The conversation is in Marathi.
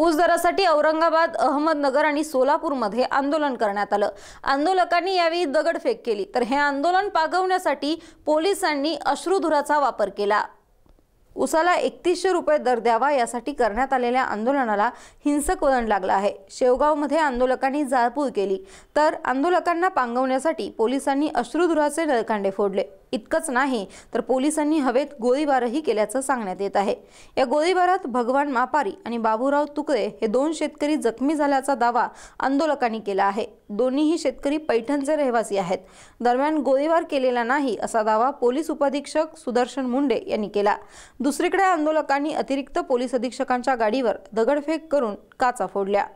ऊस दरासाठी औरंगाबाद अहमदनगर आणि सोलापूरमध्ये आंदोलन करण्यात आलं आंदोलकांनी यावेळी दगडफेक केली तर हे आंदोलन पागवण्यासाठी पोलिसांनी अश्रुधुराचा वापर केला उसाला एकतीसशे रुपये दर द्यावा यासाठी करण्यात आलेल्या आंदोलनाला हिंसक वळण लागलं आहे शेवगावमध्ये आंदोलकांनी जाळपूळ केली तर आंदोलकांना पांगवण्यासाठी पोलिसांनी अश्रुधुराचे नळकांडे फोडले इतकंच नाही तर पोलिसांनी हवेत गोळीबारही केल्याचं सांगण्यात येत आहे या गोळीबारात भगवान मापारी आणि बाबूराव तुकडे हे दोन शेतकरी जखमी झाल्याचा दावा आंदोलकांनी केला आहे दोन्हीही शेतकरी पैठणचे रहिवासी आहेत दरम्यान गोळीबार केलेला नाही असा दावा पोलीस उपाधीक्षक सुदर्शन मुंडे यांनी केला दुसरीकडे आंदोलकांनी अतिरिक्त पोलीस अधीक्षकांच्या गाडीवर दगडफेक करून काचा फोडल्या